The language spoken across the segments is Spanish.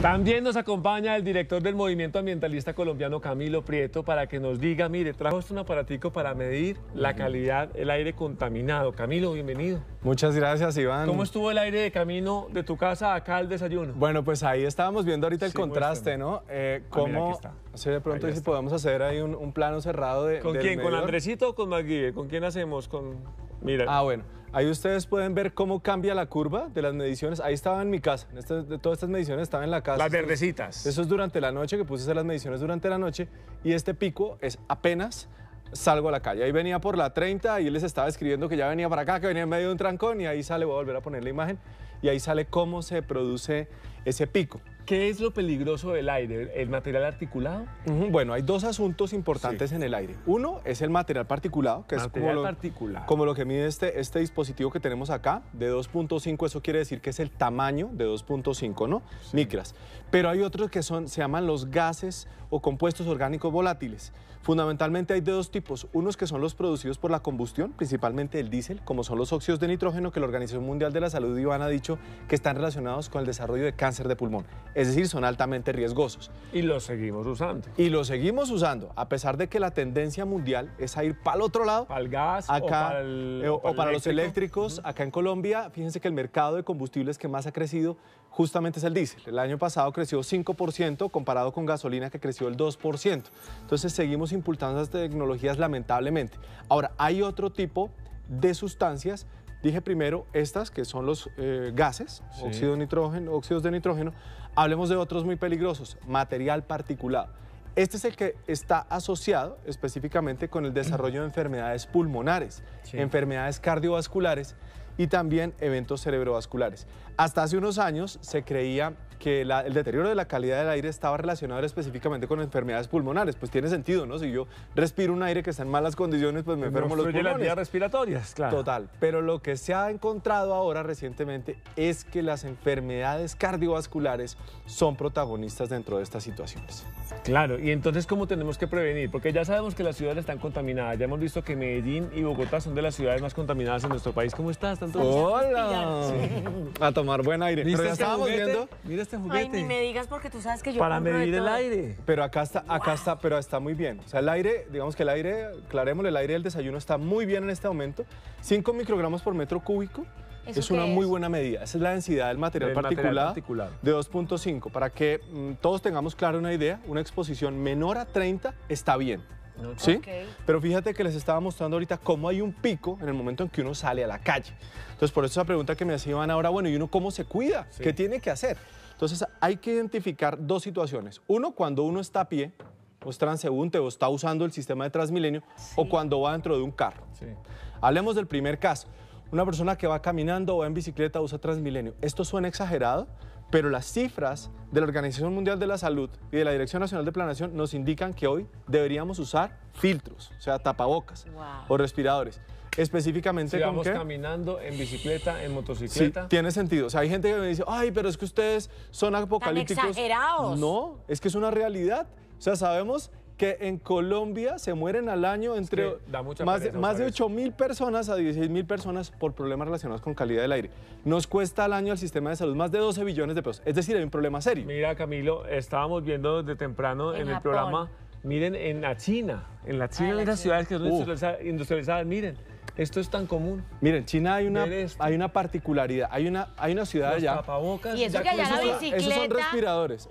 También nos acompaña el director del Movimiento Ambientalista Colombiano, Camilo Prieto, para que nos diga, mire, trajo un este aparatico para medir la calidad del aire contaminado. Camilo, bienvenido. Muchas gracias, Iván. ¿Cómo estuvo el aire de camino de tu casa acá al desayuno? Bueno, pues ahí estábamos viendo ahorita el contraste, ¿no? Eh, ah, ¿Cómo? de pronto si podemos hacer ahí un, plano cerrado de... ¿Con quién? ¿Con Andresito o con Maguire? ¿Con quién hacemos? Con... Mira. Ah, bueno. Ahí ustedes pueden ver cómo cambia la curva de las mediciones. Ahí estaba en mi casa. Este, todas estas mediciones estaba en la casa. Las verdecitas. Eso es durante la noche, que puse hacer las mediciones durante la noche. Y este pico es apenas salgo a la calle. Ahí venía por la 30 y les estaba escribiendo que ya venía para acá, que venía en medio de un trancón. Y ahí sale, voy a volver a poner la imagen. Y ahí sale cómo se produce ese pico. ¿Qué es lo peligroso del aire? ¿El material articulado? Bueno, hay dos asuntos importantes en el aire. Uno es el material particulado, que es como lo, como lo que mide este, este dispositivo que tenemos acá, de 2.5, eso quiere decir que es el tamaño de 2.5, ¿no? Micras. Pero hay otros que son, se llaman los gases o compuestos orgánicos volátiles. Fundamentalmente hay de dos tipos, unos que son los producidos por la combustión, principalmente el diésel, como son los óxidos de nitrógeno que la Organización Mundial de la Salud, Iván, ha dicho que están relacionados con el desarrollo de cáncer de pulmón es decir, son altamente riesgosos. Y los seguimos usando. Y los seguimos usando, a pesar de que la tendencia mundial es a ir para el otro lado. Para el gas o eh, para, los eléctricos. Acá en Colombia, fíjense que el mercado de combustibles que más ha crecido justamente es el diésel. El año pasado creció 5% comparado con gasolina que creció el 2%. Entonces seguimos impulsando estas tecnologías lamentablemente. Ahora, hay otro tipo de sustancias Dije primero estas, que son los eh, gases, nitrógeno, óxidos de nitrógeno. Hablemos de otros muy peligrosos, material particulado. Este es el que está asociado específicamente con el desarrollo de enfermedades pulmonares, enfermedades cardiovasculares y también eventos cerebrovasculares. Hasta hace unos años se creía que el deterioro de la calidad del aire estaba relacionado específicamente con enfermedades pulmonares. Pues tiene sentido, ¿no? Si yo respiro un aire que está en malas condiciones, pues me enfermo los pulmones. las vías respiratorias, claro. Total. Pero lo que se ha encontrado ahora recientemente es que las enfermedades cardiovasculares son protagonistas dentro de estas situaciones. Claro, y entonces, ¿cómo tenemos que prevenir? Porque ya sabemos que las ciudades están contaminadas. Ya hemos visto que Medellín y Bogotá son de las ciudades más contaminadas en nuestro país. ¿Cómo estás? ¿Tanto ¡Hola! A tomar buen aire. Pero ya este estábamos viendo... Mira este este Ay, ni me digas porque tú sabes que yo Para medir el aire. Pero acá está, acá está, pero está muy bien. O sea, el aire, digamos que el aire, claremos el aire del desayuno está muy bien en este momento. 5 microgramos por metro cúbico. Es una muy buena medida. Esa es la densidad del material, particular, particulado, de 2.5. Para que mm, todos tengamos clara una idea, una exposición menor a 30 está bien. ¿Sí? Pero fíjate que les estaba mostrando ahorita cómo hay un pico en el momento en que uno sale a la calle. Entonces, por eso esa pregunta que me hacían ahora, bueno, ¿y uno cómo se cuida? ¿Qué tiene que hacer? Entonces hay que identificar dos situaciones. Uno, cuando uno está a pie, o es transeúnte, o está usando el sistema de Transmilenio, o cuando va dentro de un carro. Hablemos del primer caso. Una persona que va caminando o en bicicleta usa Transmilenio. Esto suena exagerado, pero las cifras de la Organización Mundial de la Salud y de la Dirección Nacional de Planación nos indican que hoy deberíamos usar filtros, o sea, tapabocas o respiradores específicamente si vamos caminando, en bicicleta, en motocicleta. tiene sentido. O sea, hay gente que me dice, ay, pero es que ustedes son apocalípticos. exagerados. No, es que es una realidad. O sea, sabemos que en Colombia se mueren al año entre más, más de 8 mil personas a 16 mil personas por problemas relacionados con calidad del aire. Nos cuesta al año al sistema de salud más de 12 billones de pesos. Es decir, hay un problema serio. Mira, Camilo, estábamos viendo desde temprano en, el programa, miren, en la China, en la China, ah, en las ciudades que son industrializadas miren. Esto es tan común. Miren, en China hay una, hay una particularidad. Hay una, hay una ciudad allá. Y eso que allá esos, son respiradores.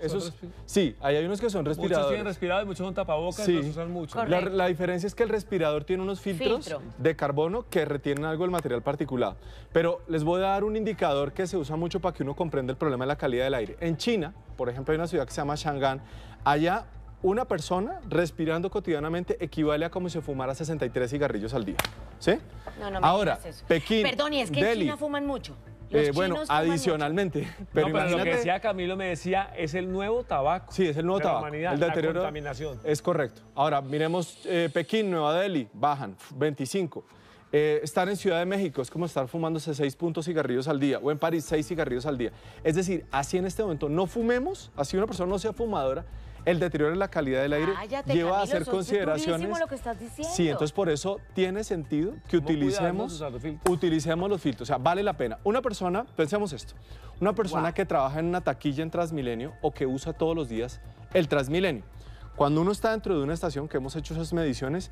sí, hay unos que son respiradores. Muchos tienen respiradores, muchos son tapabocas, sí. los usan mucho. La, diferencia es que el respirador tiene unos filtros de carbono que retienen algo del material particulado. Pero les voy a dar un indicador que se usa mucho para que uno comprenda el problema de la calidad del aire. En China, por ejemplo, hay una ciudad que se llama Shanghán, Allá una persona respirando cotidianamente equivale a como si fumara 63 cigarrillos al día. ¿Sí? No, no me Ahora, eso. Pekín. Perdón, y es que en China fuman mucho. Eh, bueno, adicionalmente. Pero, lo que decía Camilo me decía, es el nuevo tabaco. Sí, es el nuevo tabaco. el deterioro. La contaminación. Es correcto. Ahora, miremos eh, Pekín, Nueva Delhi, bajan 25. Eh, estar en Ciudad de México es como estar fumándose 6 puntos cigarrillos al día, o en París 6 cigarrillos al día. Es decir, así en este momento no fumemos, así una persona no sea fumadora, el deterioro en la calidad del aire lleva a hacer consideraciones. Lo Sí, entonces por eso tiene sentido que utilicemos, los utilicemos los filtros. O sea, vale la pena. Una persona, pensemos esto, una persona que trabaja en una taquilla en Transmilenio o que usa todos los días el Transmilenio. Cuando uno está dentro de una estación, que hemos hecho esas mediciones,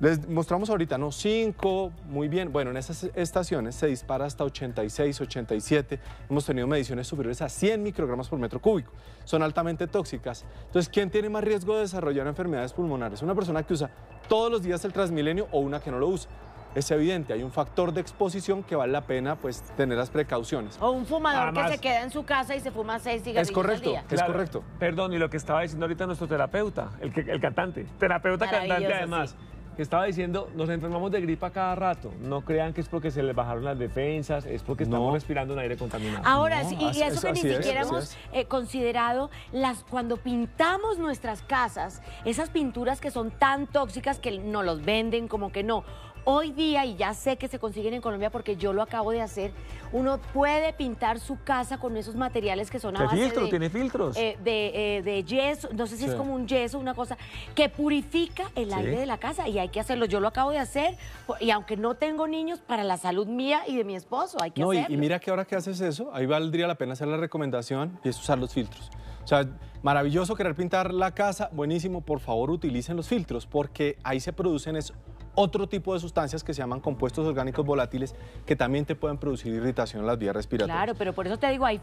les mostramos ahorita, ¿no? 5, muy bien. Bueno, en esas estaciones se dispara hasta 86, 87. Hemos tenido mediciones superiores a 100 microgramos por metro cúbico. Son altamente tóxicas. Entonces, ¿quién tiene más riesgo de desarrollar enfermedades pulmonares? ¿Una persona que usa todos los días el Transmilenio o una que no lo usa? es evidente, hay un factor de exposición que vale la pena pues tener las precauciones. O un fumador que se queda en su casa y se fuma seis cigarrillos Es correcto, al día. es correcto. Perdón, y lo que estaba diciendo ahorita nuestro terapeuta, el, el cantante, terapeuta cantante además estaba diciendo, nos enfermamos de gripa cada rato. No crean que es porque se les bajaron las defensas, es porque estamos respirando un aire contaminado. Ahora, y, eso que ni siquiera hemos eh, considerado, las, cuando pintamos nuestras casas, esas pinturas que son tan tóxicas que no los venden como que no. Hoy día, y ya sé que se consiguen en Colombia porque yo lo acabo de hacer, uno puede pintar su casa con esos materiales que son a base filtro, tiene filtros. Eh, de, eh, yeso, no sé si es como un yeso, una cosa, que purifica el aire de la casa y hay que hacerlo. Yo lo acabo de hacer y aunque no tengo niños, para la salud mía y de mi esposo hay que hacerlo. Y, y mira que ahora que haces eso, ahí valdría la pena hacer la recomendación y es usar los filtros. O sea, maravilloso querer pintar la casa, buenísimo, por favor utilicen los filtros porque ahí se producen esos otro tipo de sustancias que se llaman compuestos orgánicos volátiles que también te pueden producir irritación en las vías respiratorias. Claro, pero por eso te digo, hay,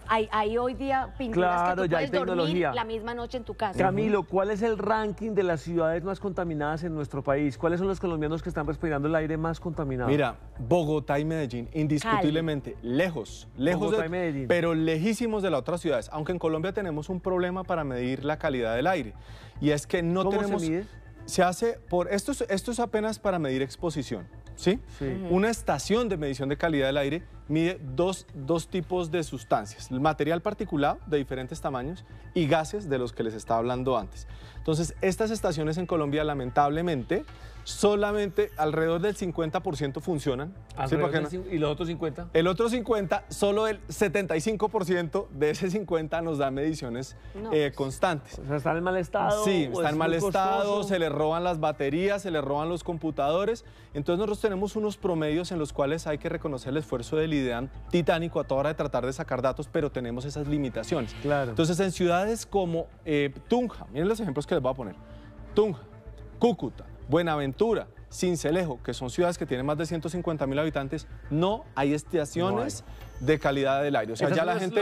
hoy día pinturas que tú ya puedes dormir la misma noche en tu casa. Camilo, ¿cuál es el ranking de las ciudades más contaminadas en nuestro país? ¿Cuáles son los colombianos que están respirando el aire más contaminado? Mira, Bogotá y Medellín, indiscutiblemente, lejos, lejos Bogotá pero lejísimos de las otras ciudades, aunque en Colombia tenemos un problema para medir la calidad del aire y es que no tenemos se hace por, esto, esto es apenas para medir exposición, ¿sí? ¿sí? Una estación de medición de calidad del aire mide dos, dos, tipos de sustancias, el material particulado de diferentes tamaños y gases de los que les estaba hablando antes. Entonces, estas estaciones en Colombia, lamentablemente, solamente alrededor del 50% funcionan. ¿Y los otros 50? El otro 50, solo el 75% de ese 50 nos da mediciones eh, pues. constantes. O sea, están en mal estado. Sí, están en mal estado, se les roban las baterías, se les roban los computadores. Entonces, nosotros tenemos unos promedios en los cuales hay que reconocer el esfuerzo del idean titánico a toda hora de tratar de sacar datos, pero tenemos esas limitaciones. Claro. Entonces, en ciudades como eh, Tunja, miren los ejemplos que les voy a poner. Tunja, Cúcuta, Buenaventura, Cincelejo, que son ciudades que tienen más de 150 mil habitantes, no hay estaciones de calidad del aire. O sea, ya la gente...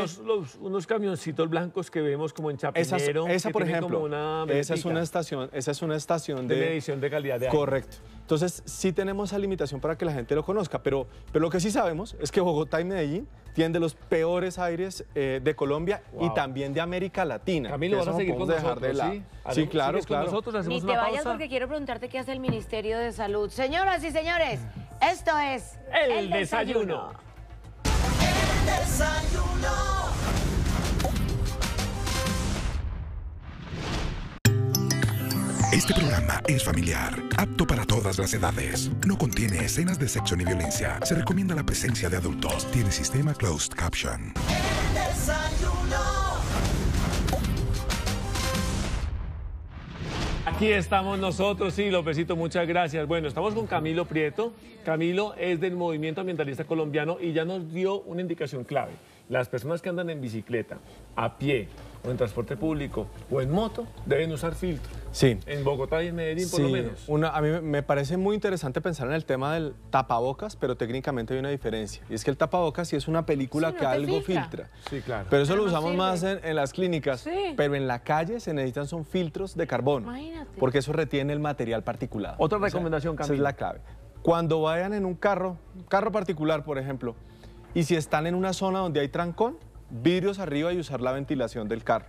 unos camioncitos blancos que vemos como en Chapinero. Esa, esa por ejemplo, esa es una estación, esa es una estación de... medición de calidad de aire. Correcto. Entonces, sí tenemos esa limitación para que la gente lo conozca, pero, pero lo que sí sabemos es que Bogotá y Medellín tienen de los peores aires eh, de Colombia y también de América Latina. lo vamos a seguir con dejar de ¿sí? claro, claro. Ni te vayas porque quiero preguntarte qué hace el Ministerio de Salud. Señoras y señores, esto es... El, desayuno. Este programa es familiar, apto para todas las edades. No contiene escenas de sexo ni violencia. Se recomienda la presencia de adultos. Tiene sistema closed caption. Aquí estamos nosotros, sí, Lópezito, muchas gracias. Bueno, estamos con Camilo Prieto. Camilo es del Movimiento Ambientalista Colombiano y ya nos dio una indicación clave. Las personas que andan en bicicleta, a pie, o en transporte público o en moto, deben usar filtros, Sí. En Bogotá y en Medellín, por lo menos. a mí me parece muy interesante pensar en el tema del tapabocas, pero técnicamente hay una diferencia. Y es que el tapabocas sí es una película que algo filtra. Sí, claro. Pero eso lo usamos más en, las clínicas. Sí. Pero en la calle se necesitan son filtros de carbono. Imagínate. Porque eso retiene el material particulado. Otra recomendación, Camilo. Esa es la clave. Cuando vayan en un carro, carro particular, por ejemplo, y si están en una zona donde hay trancón, vidrios arriba y usar la ventilación del carro,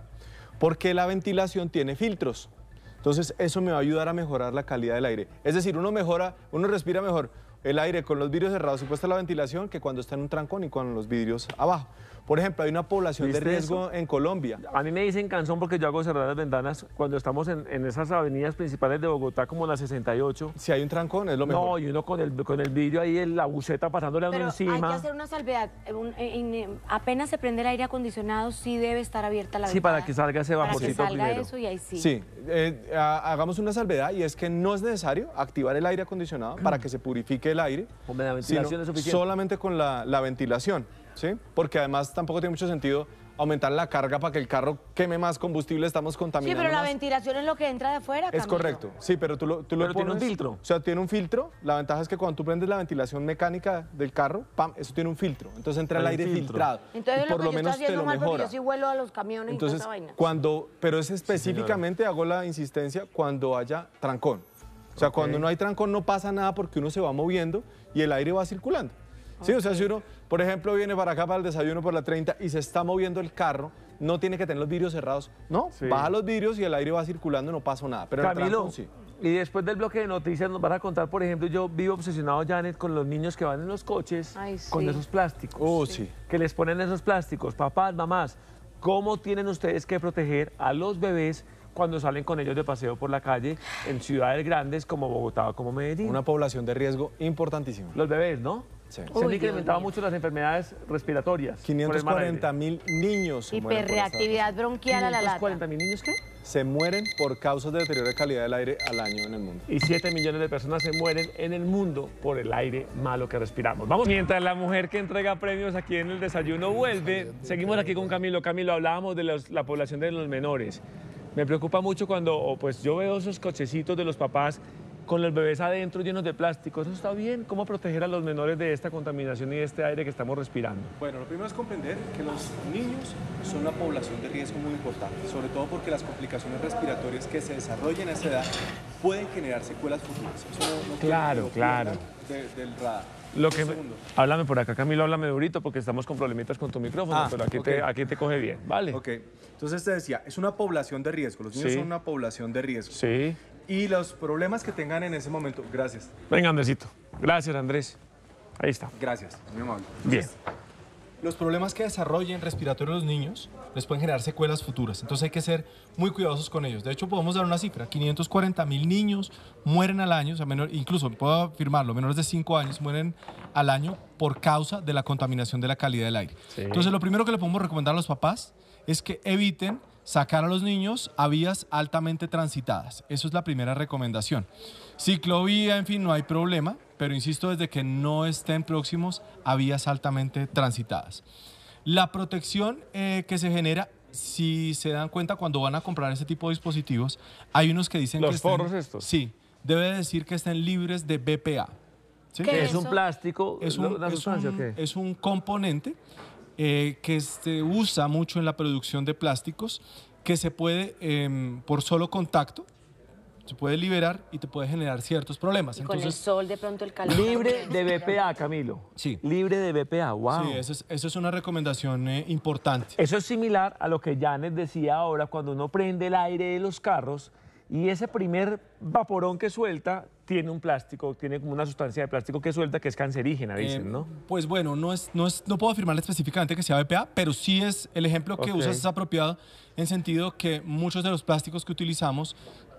porque la ventilación tiene filtros. Entonces eso me va a ayudar a mejorar la calidad del aire. Es decir, uno mejora, uno respira mejor el aire con los vidrios cerrados y puesta la ventilación que cuando está en un trancón y con los vidrios abajo. Por ejemplo, hay una población de riesgo en Colombia. A mí me dicen cansón porque yo hago cerrar las ventanas cuando estamos en, esas avenidas principales de Bogotá, como la 68. Si hay un trancón, es lo mejor. No, y uno con el, con vidrio ahí, la buceta pasándole a uno encima. hay que hacer una salvedad. apenas se prende el aire acondicionado, sí debe estar abierta la ventana. Sí, para que salga ese vaporcito Para que salga eso y ahí sí. Sí, eh, hagamos una salvedad y es que no es necesario activar el aire acondicionado para que se purifique el aire. la ventilación es suficiente. Solamente con la, la ventilación. ¿sí? Porque además tampoco tiene mucho sentido aumentar la carga para que el carro queme más combustible, estamos contaminando. Sí, pero la ventilación es lo que entra de afuera. Es correcto, sí, pero tú lo, tú pero tiene un filtro. O sea, tiene un filtro. La ventaja es que cuando tú prendes la ventilación mecánica del carro, pam, eso tiene un filtro. Entonces entra el, aire filtrado. Entonces, por lo, que menos te lo mal, mejora. Yo sí vuelo a los camiones Entonces, y vaina. Cuando, pero es específicamente, hago la insistencia, cuando haya trancón. O sea, cuando no hay trancón no pasa nada porque uno se va moviendo y el aire va circulando. Sí, o sea, si uno, por ejemplo, viene para acá para el desayuno por la 30 y se está moviendo el carro, no tiene que tener los vidrios cerrados. No, sí. baja los vidrios y el aire va circulando, y no pasa nada. Pero Camilo, y después del bloque de noticias nos van a contar, por ejemplo, yo vivo obsesionado, Janet, con los niños que van en los coches con esos plásticos. Oh, sí. Que les ponen esos plásticos. Papás, mamás, ¿cómo tienen ustedes que proteger a los bebés cuando salen con ellos de paseo por la calle en ciudades grandes como Bogotá o como Medellín. Una población de riesgo importantísimo. Los bebés, ¿no? Se han incrementado mucho las enfermedades respiratorias. 540 mil niños. Hiperreactividad bronquial a la lata. ¿540 mil niños que Se mueren por causas de deterioro de calidad del aire al año en el mundo. Y 7 millones de personas se mueren en el mundo por el aire malo que respiramos. Vamos. Mientras la mujer que entrega premios aquí en el desayuno vuelve, seguimos aquí con Camilo. Camilo, hablábamos de la población de los menores. Me preocupa mucho cuando pues yo veo esos cochecitos de los papás con los bebés adentro llenos de plástico. ¿Eso está bien? ¿Cómo proteger a los menores de esta contaminación y de este aire que estamos respirando? Bueno, lo primero es comprender que los niños son una población de riesgo muy importante, sobre todo porque las complicaciones respiratorias que se desarrollan a esa edad pueden generar secuelas futuras. Eso claro, claro. del radar. Lo que háblame por acá, Camilo, háblame durito porque estamos con problemitas con tu micrófono, ah, pero aquí, te, aquí te coge bien, ¿vale? Ok, entonces te decía, es una población de riesgo, los niños son una población de riesgo. Sí y los problemas que tengan en ese momento. Gracias. Venga, Andresito. Gracias, Andrés. Ahí está. Gracias, Muy amable. Bien. Los problemas que desarrollen respiratorios los niños les pueden generar secuelas futuras. Entonces hay que ser muy cuidadosos con ellos. De hecho, podemos dar una cifra. 540 mil niños mueren al año, incluso puedo afirmarlo, menores de 5 años mueren al año por causa de la contaminación de la calidad del aire. Entonces lo primero que le podemos recomendar a los papás es que eviten sacar a los niños a vías altamente transitadas. Eso es la primera recomendación. Ciclovía, en fin, no hay problema, pero insisto, desde que no estén próximos a vías altamente transitadas. La protección eh, que se genera, si se dan cuenta cuando van a comprar ese tipo de dispositivos, hay unos que dicen Los que forros estos. Sí, debe decir que estén libres de BPA. ¿Qué es un plástico? Es un, una sustancia, es un, componente eh, que se usa mucho en la producción de plásticos que se puede, em, por solo contacto, se puede liberar y te puede generar ciertos problemas. Entonces, con el sol, de pronto el calor. Libre de BPA, Camilo. Sí. Libre de BPA, wow. Sí, eso es, una recomendación eh, importante. Eso es similar a lo que Janet decía ahora, cuando uno prende el aire de los carros y ese primer vaporón que suelta tiene un plástico, tiene como una sustancia de plástico que suelta que es cancerígena, eh, dicen, ¿no? Pues bueno, no, es, no, es, no puedo afirmar específicamente que sea BPA, pero sí es el ejemplo que usas es apropiado en sentido que muchos de los plásticos que utilizamos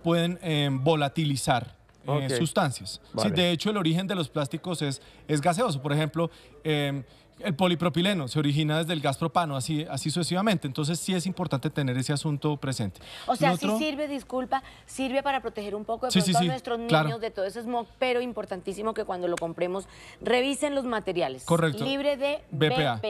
pueden em, volatilizar eh, sustancias. de hecho, el origen de los plásticos es, gaseoso. Por ejemplo, em, el polipropileno se origina desde el gas propano, así, así sucesivamente. Entonces sí es importante tener ese asunto presente. O sea, sí sirve, disculpa, sirve para proteger un poco de a nuestros niños de todo ese smog, pero importantísimo que cuando lo compremos revisen los materiales. Correcto. Libre de BPA.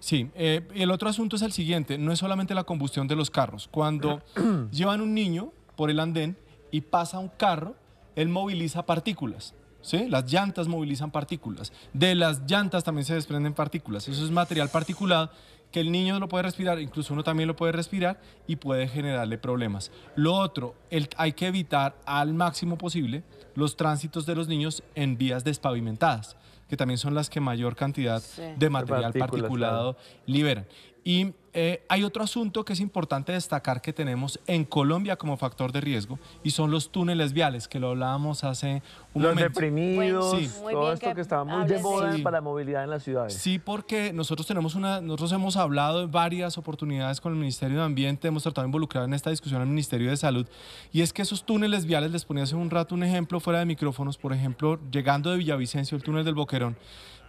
Sí, eh, el otro asunto es el siguiente, no es solamente la combustión de los carros. Cuando llevan un niño por el andén, y pasa un carro, él moviliza partículas. ¿Sí? Las llantas movilizan partículas. De las llantas también se desprenden partículas. Eso es material particulado que el niño lo puede respirar, incluso uno también lo puede respirar y puede generarle problemas. Lo otro, el, hay que evitar al máximo posible los tránsitos de los niños en vías despavimentadas que también son las que mayor cantidad de material particulado liberan. Y eh, hay otro asunto que es importante destacar que tenemos en Colombia como factor de riesgo y son los túneles viales, que lo hablábamos hace un momento. Los deprimidos, todo esto que, está muy de moda para la movilidad en las ciudades. Sí, porque nosotros tenemos una, nosotros hemos hablado en varias oportunidades con el Ministerio de Ambiente, hemos tratado de involucrar en esta discusión al Ministerio de Salud, y es que esos túneles viales, les ponía hace un rato un ejemplo fuera de micrófonos, por ejemplo, llegando de Villavicencio, el túnel del Boquerón,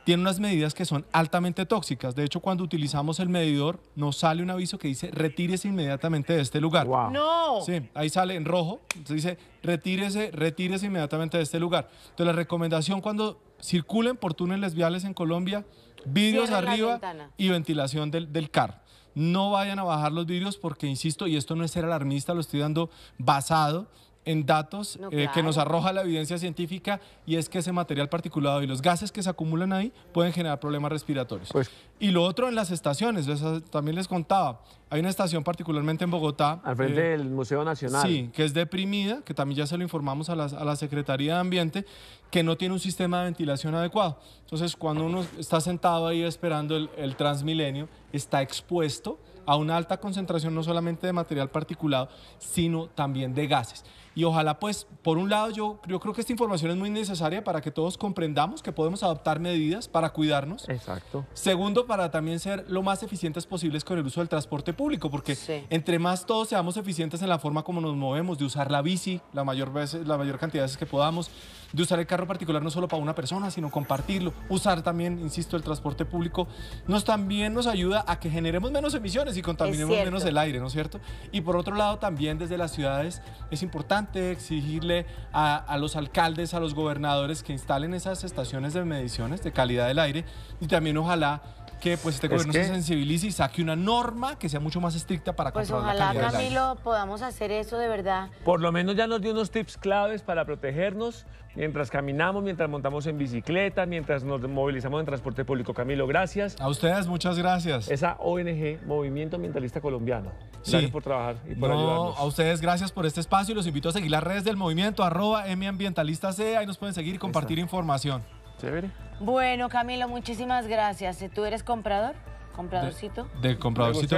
tiene unas medidas que son altamente tóxicas. De hecho, cuando utilizamos el medidor, nos sale un aviso que dice retírese inmediatamente de este lugar. No. Sí, ahí sale en rojo, se dice retírese, retírese inmediatamente de este lugar. Entonces, la recomendación cuando circulen por túneles viales en Colombia, vidrios arriba y ventilación del, del carro no vayan a bajar los vidrios porque, insisto, y esto no es ser alarmista, lo estoy dando basado en datos eh, que nos arroja la evidencia científica y es que ese material particulado y los gases que se acumulan ahí pueden generar problemas respiratorios. Pues y lo otro en las estaciones, también les contaba, hay una estación particularmente en Bogotá. Al frente eh, del Museo Nacional. Sí, que es deprimida, que también ya se lo informamos a, a la Secretaría de Ambiente, que no tiene un sistema de ventilación adecuado. Entonces, cuando uno está sentado ahí esperando el, el Transmilenio, está expuesto a una alta concentración no solamente de material particulado, sino también de gases. Y ojalá, pues, por un lado, yo, yo creo que esta información es muy necesaria para que todos comprendamos que podemos adoptar medidas para cuidarnos. Exacto. Segundo, para también ser lo más eficientes posibles con el uso del transporte público, porque entre más todos seamos eficientes en la forma como nos movemos, de usar la bici la mayor, veces, la mayor cantidad de veces que podamos, de usar el carro particular no solo para una persona, sino compartirlo, usar también, insisto, el transporte público, nos también nos ayuda a que generemos menos emisiones y contaminemos menos el aire, ¿no es cierto? Y por otro lado, también desde las ciudades es importante exigirle a, a, los alcaldes, a los gobernadores que instalen esas estaciones de mediciones de calidad del aire y también ojalá que pues este gobierno se sensibilice y saque una norma que sea mucho más estricta para pues controlar ojalá, la calidad Camilo, podamos hacer eso de verdad. Por lo menos ya nos dio unos tips claves para protegernos mientras caminamos, mientras montamos en bicicleta, mientras nos movilizamos en transporte público. Camilo, gracias. A ustedes muchas gracias. Esa ONG, Movimiento Ambientalista Colombiano. Gracias por trabajar y por no, A ustedes gracias por este espacio los invito a seguir las redes del movimiento, arroba c. Ahí nos pueden seguir y compartir información. Chévere. Bueno, Camilo, muchísimas gracias. ¿Tú eres comprador? ¿Compradorcito? De, compradorcito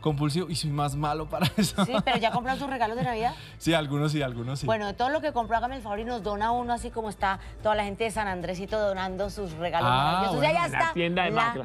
compulsivo y soy más malo para eso. Sí, pero ya compran sus regalos de Navidad. sí, algunos sí, algunos sí. Bueno, de todo lo que compró, hágame el favor y nos dona uno, así como está toda la gente de San Andresito donando sus regalos. Ah, ya está. La tienda de Macro.